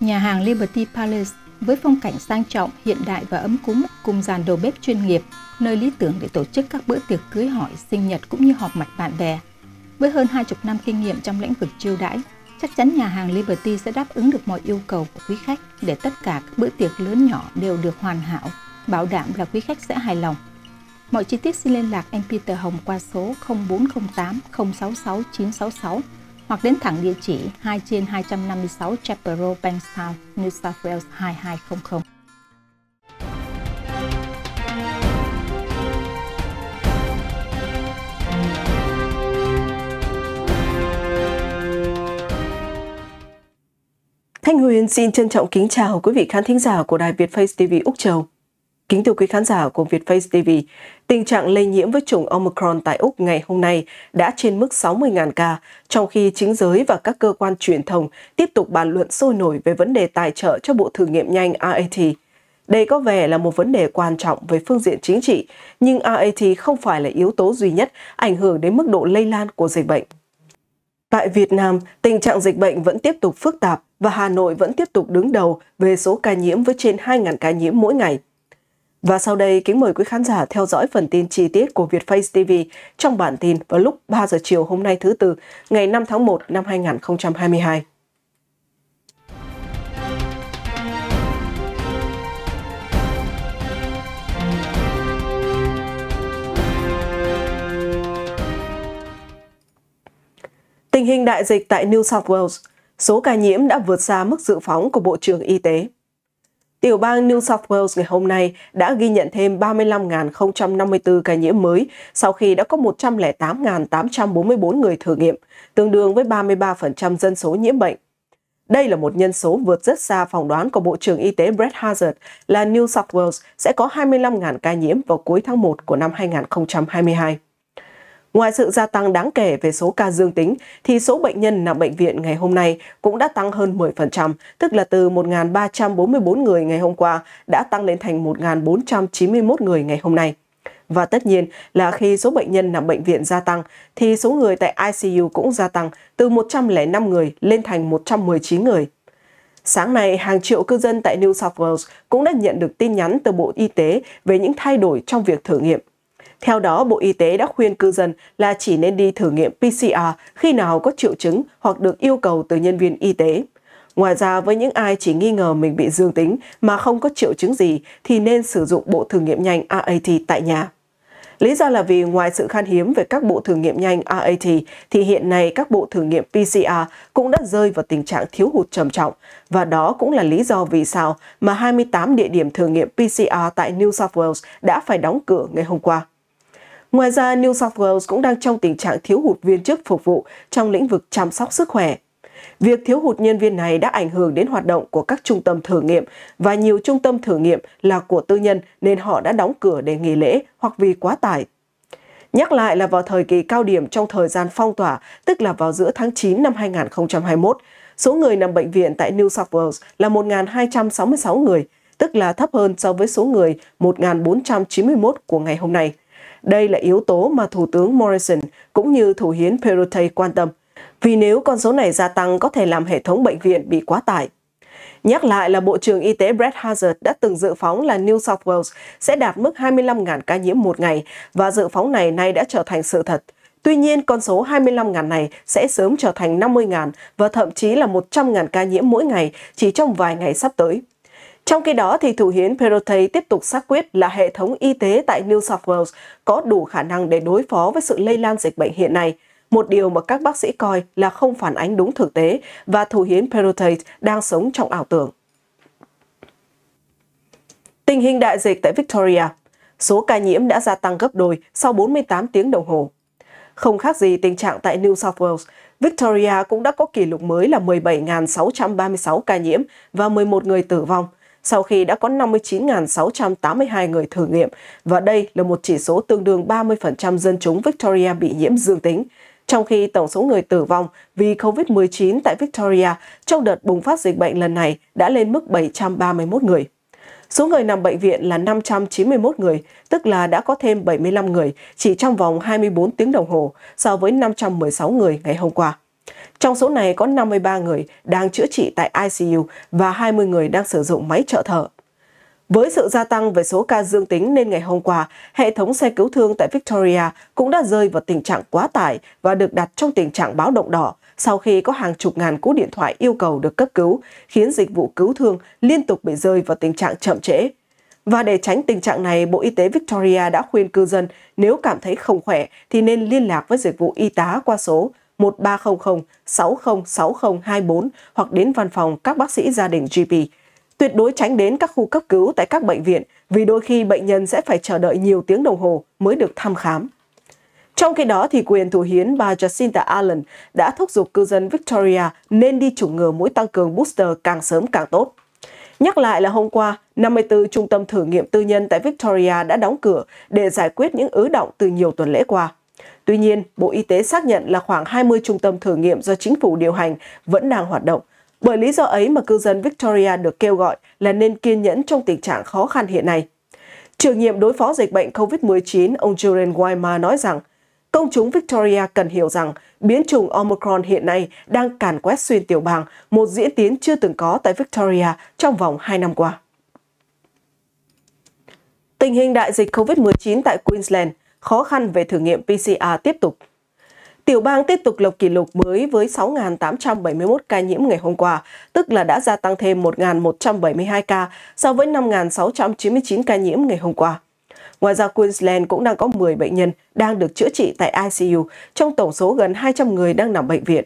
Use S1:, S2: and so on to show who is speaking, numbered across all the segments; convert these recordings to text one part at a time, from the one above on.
S1: Nhà hàng Liberty Palace với phong cảnh sang trọng, hiện đại và ấm cúng cùng dàn đầu bếp chuyên nghiệp, nơi lý tưởng để tổ chức các bữa tiệc cưới hỏi, sinh nhật cũng như họp mặt bạn bè. Với hơn 20 năm kinh nghiệm trong lĩnh vực chiêu đãi, chắc chắn nhà hàng Liberty sẽ đáp ứng được mọi yêu cầu của quý khách để tất cả các bữa tiệc lớn nhỏ đều được hoàn hảo, bảo đảm là quý khách sẽ hài lòng. Mọi chi tiết xin liên lạc em Peter Hồng qua số 0408 066 966 hoặc đến thẳng địa chỉ 2 trên 256 Chapel Road, Bankstown, New South Wales 2200. Thanh Huyền xin trân trọng kính chào quý vị khán thính giả của Đài Việt Face TV Úc Châu. Kính thưa quý khán giả của Vietface TV, tình trạng lây nhiễm với chủng Omicron tại Úc ngày hôm nay đã trên mức 60.000 ca, trong khi chính giới và các cơ quan truyền thông tiếp tục bàn luận sôi nổi về vấn đề tài trợ cho bộ thử nghiệm nhanh RAT. Đây có vẻ là một vấn đề quan trọng về phương diện chính trị, nhưng RAT không phải là yếu tố duy nhất ảnh hưởng đến mức độ lây lan của dịch bệnh. Tại Việt Nam, tình trạng dịch bệnh vẫn tiếp tục phức tạp và Hà Nội vẫn tiếp tục đứng đầu về số ca nhiễm với trên 2.000 ca nhiễm mỗi ngày. Và sau đây, kính mời quý khán giả theo dõi phần tin chi tiết của Vietface TV trong bản tin vào lúc 3 giờ chiều hôm nay thứ Tư, ngày 5 tháng 1 năm 2022. Tình hình đại dịch tại New South Wales, số ca nhiễm đã vượt xa mức dự phóng của Bộ trưởng Y tế. Tiểu bang New South Wales ngày hôm nay đã ghi nhận thêm 35.054 ca nhiễm mới sau khi đã có 108.844 người thử nghiệm, tương đương với 33% dân số nhiễm bệnh. Đây là một nhân số vượt rất xa phỏng đoán của Bộ trưởng Y tế Brett Hazard là New South Wales sẽ có 25.000 ca nhiễm vào cuối tháng 1 của năm 2022. Ngoài sự gia tăng đáng kể về số ca dương tính, thì số bệnh nhân nằm bệnh viện ngày hôm nay cũng đã tăng hơn 10%, tức là từ 1.344 người ngày hôm qua đã tăng lên thành 1.491 người ngày hôm nay. Và tất nhiên là khi số bệnh nhân nằm bệnh viện gia tăng, thì số người tại ICU cũng gia tăng từ 105 người lên thành 119 người. Sáng nay, hàng triệu cư dân tại New South Wales cũng đã nhận được tin nhắn từ Bộ Y tế về những thay đổi trong việc thử nghiệm theo đó, Bộ Y tế đã khuyên cư dân là chỉ nên đi thử nghiệm PCR khi nào có triệu chứng hoặc được yêu cầu từ nhân viên y tế. Ngoài ra, với những ai chỉ nghi ngờ mình bị dương tính mà không có triệu chứng gì thì nên sử dụng bộ thử nghiệm nhanh AAT tại nhà. Lý do là vì ngoài sự khan hiếm về các bộ thử nghiệm nhanh AAT, thì hiện nay các bộ thử nghiệm PCR cũng đã rơi vào tình trạng thiếu hụt trầm trọng và đó cũng là lý do vì sao mà 28 địa điểm thử nghiệm PCR tại New South Wales đã phải đóng cửa ngày hôm qua. Ngoài ra, New South Wales cũng đang trong tình trạng thiếu hụt viên chức phục vụ trong lĩnh vực chăm sóc sức khỏe. Việc thiếu hụt nhân viên này đã ảnh hưởng đến hoạt động của các trung tâm thử nghiệm và nhiều trung tâm thử nghiệm là của tư nhân nên họ đã đóng cửa để nghỉ lễ hoặc vì quá tải. Nhắc lại là vào thời kỳ cao điểm trong thời gian phong tỏa, tức là vào giữa tháng 9 năm 2021, số người nằm bệnh viện tại New South Wales là 1.266 người, tức là thấp hơn so với số người 1.491 của ngày hôm nay. Đây là yếu tố mà Thủ tướng Morrison cũng như Thủ hiến Perotey quan tâm, vì nếu con số này gia tăng có thể làm hệ thống bệnh viện bị quá tải. Nhắc lại là Bộ trưởng Y tế Brett Hazard đã từng dự phóng là New South Wales sẽ đạt mức 25.000 ca nhiễm một ngày và dự phóng này nay đã trở thành sự thật. Tuy nhiên, con số 25.000 này sẽ sớm trở thành 50.000 và thậm chí là 100.000 ca nhiễm mỗi ngày chỉ trong vài ngày sắp tới. Trong khi đó, thì Thủ hiến Perotei tiếp tục xác quyết là hệ thống y tế tại New South Wales có đủ khả năng để đối phó với sự lây lan dịch bệnh hiện nay, một điều mà các bác sĩ coi là không phản ánh đúng thực tế và Thủ hiến Perotei đang sống trong ảo tưởng. Tình hình đại dịch tại Victoria Số ca nhiễm đã gia tăng gấp đôi sau 48 tiếng đồng hồ. Không khác gì tình trạng tại New South Wales, Victoria cũng đã có kỷ lục mới là 17.636 ca nhiễm và 11 người tử vong – sau khi đã có 59.682 người thử nghiệm và đây là một chỉ số tương đương 30% dân chúng Victoria bị nhiễm dương tính, trong khi tổng số người tử vong vì COVID-19 tại Victoria trong đợt bùng phát dịch bệnh lần này đã lên mức 731 người. Số người nằm bệnh viện là 591 người, tức là đã có thêm 75 người chỉ trong vòng 24 tiếng đồng hồ so với 516 người ngày hôm qua. Trong số này có 53 người đang chữa trị tại ICU và 20 người đang sử dụng máy trợ thở. Với sự gia tăng về số ca dương tính nên ngày hôm qua, hệ thống xe cứu thương tại Victoria cũng đã rơi vào tình trạng quá tải và được đặt trong tình trạng báo động đỏ sau khi có hàng chục ngàn cú điện thoại yêu cầu được cấp cứu, khiến dịch vụ cứu thương liên tục bị rơi vào tình trạng chậm trễ. Và để tránh tình trạng này, Bộ Y tế Victoria đã khuyên cư dân nếu cảm thấy không khỏe thì nên liên lạc với dịch vụ y tá qua số 1300 60 60 24 hoặc đến văn phòng các bác sĩ gia đình GP. Tuyệt đối tránh đến các khu cấp cứu tại các bệnh viện vì đôi khi bệnh nhân sẽ phải chờ đợi nhiều tiếng đồng hồ mới được thăm khám. Trong khi đó, thì quyền thủ hiến bà Jacinta Allen đã thúc giục cư dân Victoria nên đi chủng ngừa mũi tăng cường booster càng sớm càng tốt. Nhắc lại là hôm qua, 54 trung tâm thử nghiệm tư nhân tại Victoria đã đóng cửa để giải quyết những ứ động từ nhiều tuần lễ qua. Tuy nhiên, Bộ Y tế xác nhận là khoảng 20 trung tâm thử nghiệm do chính phủ điều hành vẫn đang hoạt động. Bởi lý do ấy mà cư dân Victoria được kêu gọi là nên kiên nhẫn trong tình trạng khó khăn hiện nay. Trưởng nhiệm đối phó dịch bệnh COVID-19, ông Julian Wymer nói rằng, công chúng Victoria cần hiểu rằng biến chủng Omicron hiện nay đang càn quét xuyên tiểu bang, một diễn tiến chưa từng có tại Victoria trong vòng 2 năm qua. Tình hình đại dịch COVID-19 tại Queensland – khó khăn về thử nghiệm PCR tiếp tục. Tiểu bang tiếp tục lập kỷ lục mới với 6.871 ca nhiễm ngày hôm qua, tức là đã gia tăng thêm 1.172 ca so với 5.699 ca nhiễm ngày hôm qua. Ngoài ra, Queensland cũng đang có 10 bệnh nhân đang được chữa trị tại ICU, trong tổng số gần 200 người đang nằm bệnh viện.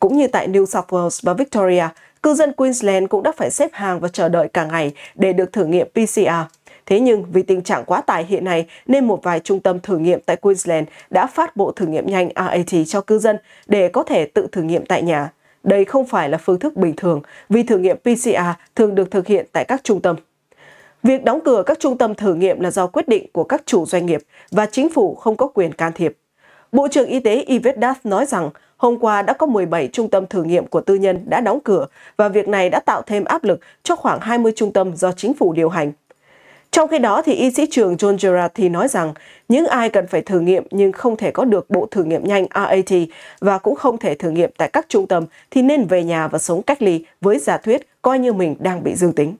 S1: Cũng như tại New South Wales và Victoria, cư dân Queensland cũng đã phải xếp hàng và chờ đợi cả ngày để được thử nghiệm PCR. Thế nhưng vì tình trạng quá tải hiện nay nên một vài trung tâm thử nghiệm tại Queensland đã phát bộ thử nghiệm nhanh RAT cho cư dân để có thể tự thử nghiệm tại nhà. Đây không phải là phương thức bình thường vì thử nghiệm PCR thường được thực hiện tại các trung tâm. Việc đóng cửa các trung tâm thử nghiệm là do quyết định của các chủ doanh nghiệp và chính phủ không có quyền can thiệp. Bộ trưởng Y tế Yvette Dath nói rằng hôm qua đã có 17 trung tâm thử nghiệm của tư nhân đã đóng cửa và việc này đã tạo thêm áp lực cho khoảng 20 trung tâm do chính phủ điều hành. Trong khi đó, thì y sĩ trường John Gerard thì nói rằng những ai cần phải thử nghiệm nhưng không thể có được bộ thử nghiệm nhanh RAT và cũng không thể thử nghiệm tại các trung tâm thì nên về nhà và sống cách ly với giả thuyết coi như mình đang bị dương tính.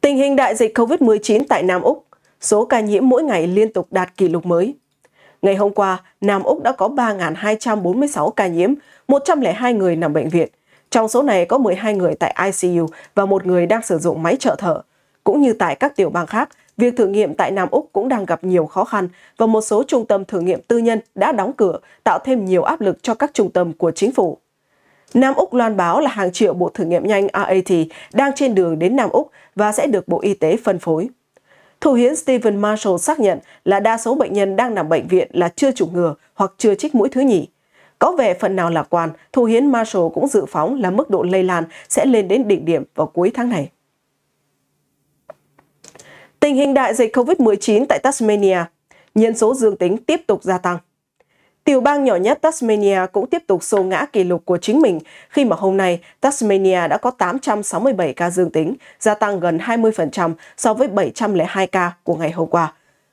S1: Tình hình đại dịch COVID-19 tại Nam Úc, số ca nhiễm mỗi ngày liên tục đạt kỷ lục mới. Ngày hôm qua, Nam Úc đã có 3.246 ca nhiễm, 102 người nằm bệnh viện – trong số này có 12 người tại ICU và một người đang sử dụng máy trợ thở. Cũng như tại các tiểu bang khác, việc thử nghiệm tại Nam Úc cũng đang gặp nhiều khó khăn và một số trung tâm thử nghiệm tư nhân đã đóng cửa, tạo thêm nhiều áp lực cho các trung tâm của chính phủ. Nam Úc loan báo là hàng triệu bộ thử nghiệm nhanh RAT đang trên đường đến Nam Úc và sẽ được Bộ Y tế phân phối. Thủ hiến Stephen Marshall xác nhận là đa số bệnh nhân đang nằm bệnh viện là chưa chủng ngừa hoặc chưa trích mũi thứ nhì. Có vẻ phần nào lạc quan, thủ hiến Marshall cũng dự phóng là mức độ lây lan sẽ lên đến đỉnh điểm vào cuối tháng này. Tình hình đại dịch COVID-19 tại Tasmania, nhân số dương tính tiếp tục gia tăng. Tiểu bang nhỏ nhất Tasmania cũng tiếp tục xô ngã kỷ lục của chính mình khi mà hôm nay Tasmania đã có 867 ca dương tính, gia tăng gần 20% so với 702 ca của ngày hôm qua.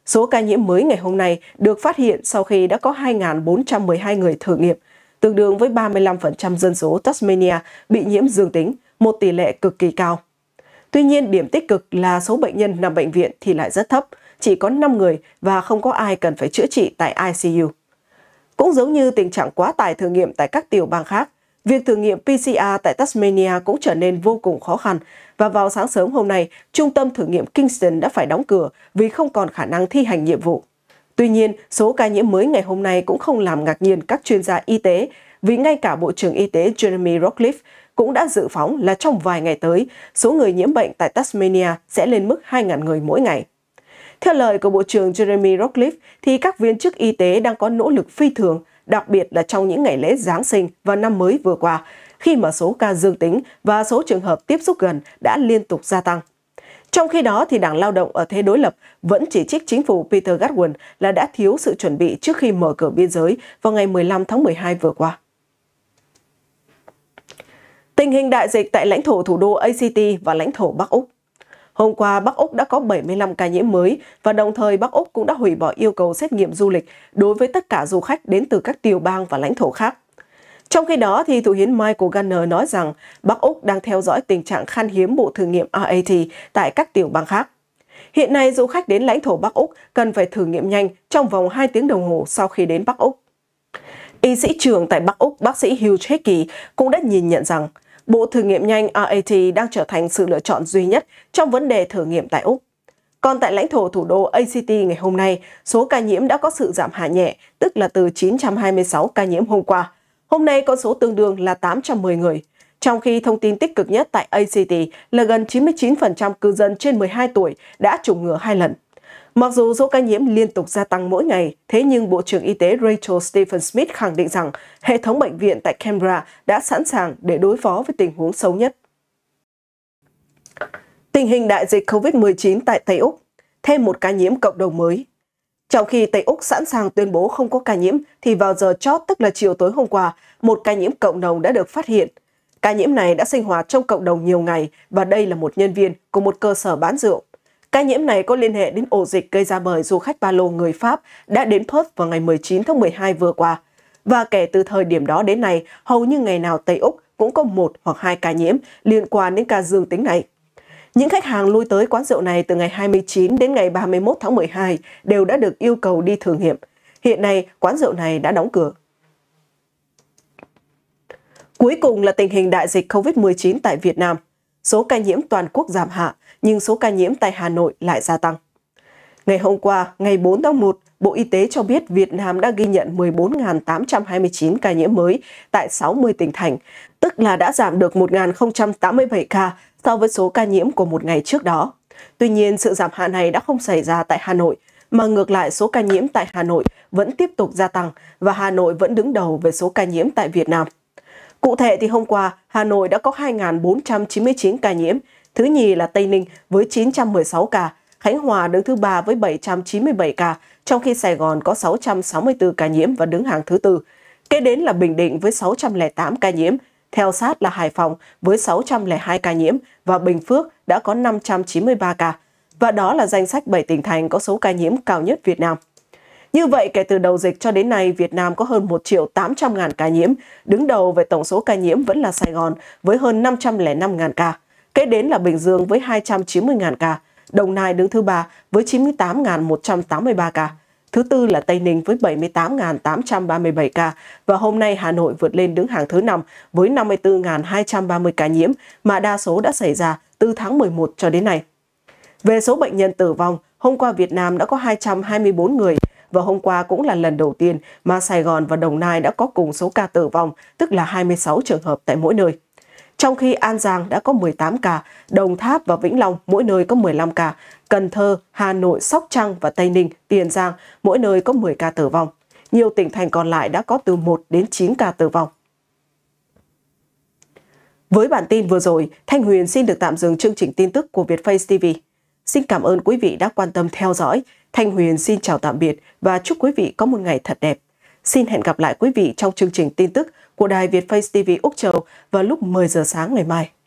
S1: Số ca nhiễm mới ngày hôm nay được phát hiện sau khi đã có 2.412 người thử nghiệm, tương đương với 35% dân số Tasmania bị nhiễm dương tính, một tỷ lệ cực kỳ cao. Tuy nhiên, điểm tích cực là số bệnh nhân nằm bệnh viện thì lại rất thấp, chỉ có 5 người và không có ai cần phải chữa trị tại ICU. Cũng giống như tình trạng quá tải thử nghiệm tại các tiểu bang khác, Việc thử nghiệm PCR tại Tasmania cũng trở nên vô cùng khó khăn và vào sáng sớm hôm nay, trung tâm thử nghiệm Kingston đã phải đóng cửa vì không còn khả năng thi hành nhiệm vụ. Tuy nhiên, số ca nhiễm mới ngày hôm nay cũng không làm ngạc nhiên các chuyên gia y tế vì ngay cả Bộ trưởng Y tế Jeremy Rockcliffe cũng đã dự phóng là trong vài ngày tới, số người nhiễm bệnh tại Tasmania sẽ lên mức 2.000 người mỗi ngày. Theo lời của Bộ trưởng Jeremy Rockcliffe, thì các viên chức y tế đang có nỗ lực phi thường, đặc biệt là trong những ngày lễ Giáng sinh và năm mới vừa qua, khi mà số ca dương tính và số trường hợp tiếp xúc gần đã liên tục gia tăng. Trong khi đó, thì Đảng Lao động ở thế đối lập vẫn chỉ trích chính phủ Peter Gatwin là đã thiếu sự chuẩn bị trước khi mở cửa biên giới vào ngày 15 tháng 12 vừa qua. Tình hình đại dịch tại lãnh thổ thủ đô ACT và lãnh thổ Bắc Úc Hôm qua, Bắc Úc đã có 75 ca nhiễm mới và đồng thời Bắc Úc cũng đã hủy bỏ yêu cầu xét nghiệm du lịch đối với tất cả du khách đến từ các tiểu bang và lãnh thổ khác. Trong khi đó, thì Thủ hiến Michael Gunner nói rằng Bắc Úc đang theo dõi tình trạng khan hiếm bộ thử nghiệm RAT tại các tiểu bang khác. Hiện nay, du khách đến lãnh thổ Bắc Úc cần phải thử nghiệm nhanh trong vòng 2 tiếng đồng hồ sau khi đến Bắc Úc. Y sĩ trưởng tại Bắc Úc, bác sĩ Hugh Hickey cũng đã nhìn nhận rằng bộ thử nghiệm nhanh RAT đang trở thành sự lựa chọn duy nhất trong vấn đề thử nghiệm tại Úc. Còn tại lãnh thổ thủ đô ACT ngày hôm nay, số ca nhiễm đã có sự giảm hạ nhẹ, tức là từ 926 ca nhiễm hôm qua. Hôm nay con số tương đương là 810 người. Trong khi thông tin tích cực nhất tại ACT là gần 99% cư dân trên 12 tuổi đã chủng ngừa hai lần. Mặc dù số ca nhiễm liên tục gia tăng mỗi ngày, thế nhưng Bộ trưởng Y tế Rachel Stephen Smith khẳng định rằng hệ thống bệnh viện tại Canberra đã sẵn sàng để đối phó với tình huống xấu nhất. Tình hình đại dịch COVID-19 tại Tây Úc, thêm một ca nhiễm cộng đồng mới. Trong khi Tây Úc sẵn sàng tuyên bố không có ca nhiễm, thì vào giờ chót tức là chiều tối hôm qua, một ca nhiễm cộng đồng đã được phát hiện. Ca nhiễm này đã sinh hoạt trong cộng đồng nhiều ngày và đây là một nhân viên của một cơ sở bán rượu. Ca nhiễm này có liên hệ đến ổ dịch gây ra bởi du khách ba lô người Pháp đã đến Perth vào ngày 19 tháng 12 vừa qua. Và kể từ thời điểm đó đến nay, hầu như ngày nào Tây Úc cũng có một hoặc hai ca nhiễm liên quan đến ca dương tính này. Những khách hàng lui tới quán rượu này từ ngày 29 đến ngày 31 tháng 12 đều đã được yêu cầu đi thử nghiệm. Hiện nay, quán rượu này đã đóng cửa. Cuối cùng là tình hình đại dịch COVID-19 tại Việt Nam. Số ca nhiễm toàn quốc giảm hạ, nhưng số ca nhiễm tại Hà Nội lại gia tăng. Ngày hôm qua, ngày 4 tháng 1, Bộ Y tế cho biết Việt Nam đã ghi nhận 14.829 ca nhiễm mới tại 60 tỉnh thành, tức là đã giảm được 1.087 ca so với số ca nhiễm của một ngày trước đó. Tuy nhiên, sự giảm hạ này đã không xảy ra tại Hà Nội, mà ngược lại số ca nhiễm tại Hà Nội vẫn tiếp tục gia tăng và Hà Nội vẫn đứng đầu về số ca nhiễm tại Việt Nam. Cụ thể thì hôm qua, Hà Nội đã có 2.499 ca nhiễm, Thứ nhì là Tây Ninh với 916 ca, Khánh Hòa đứng thứ ba với 797 ca, trong khi Sài Gòn có 664 ca nhiễm và đứng hàng thứ tư. Kế đến là Bình Định với 608 ca nhiễm, theo sát là Hải Phòng với 602 ca nhiễm và Bình Phước đã có 593 ca. Và đó là danh sách 7 tỉnh thành có số ca nhiễm cao nhất Việt Nam. Như vậy, kể từ đầu dịch cho đến nay, Việt Nam có hơn 1 triệu 800 ngàn ca nhiễm. Đứng đầu về tổng số ca nhiễm vẫn là Sài Gòn với hơn 505 ngàn ca. Kế đến là Bình Dương với 290.000 ca, Đồng Nai đứng thứ ba với 98.183 ca, thứ tư là Tây Ninh với 78.837 ca và hôm nay Hà Nội vượt lên đứng hàng thứ năm với 54.230 ca nhiễm mà đa số đã xảy ra từ tháng 11 cho đến nay. Về số bệnh nhân tử vong, hôm qua Việt Nam đã có 224 người và hôm qua cũng là lần đầu tiên mà Sài Gòn và Đồng Nai đã có cùng số ca tử vong, tức là 26 trường hợp tại mỗi nơi. Trong khi An Giang đã có 18 ca, Đồng Tháp và Vĩnh Long mỗi nơi có 15 ca, Cần Thơ, Hà Nội, Sóc Trăng và Tây Ninh, Tiền Giang mỗi nơi có 10 ca tử vong. Nhiều tỉnh thành còn lại đã có từ 1 đến 9 ca tử vong. Với bản tin vừa rồi, Thanh Huyền xin được tạm dừng chương trình tin tức của Vietface TV. Xin cảm ơn quý vị đã quan tâm theo dõi. Thanh Huyền xin chào tạm biệt và chúc quý vị có một ngày thật đẹp. Xin hẹn gặp lại quý vị trong chương trình tin tức của Đài Việt Face TV Úc Châu vào lúc 10 giờ sáng ngày mai.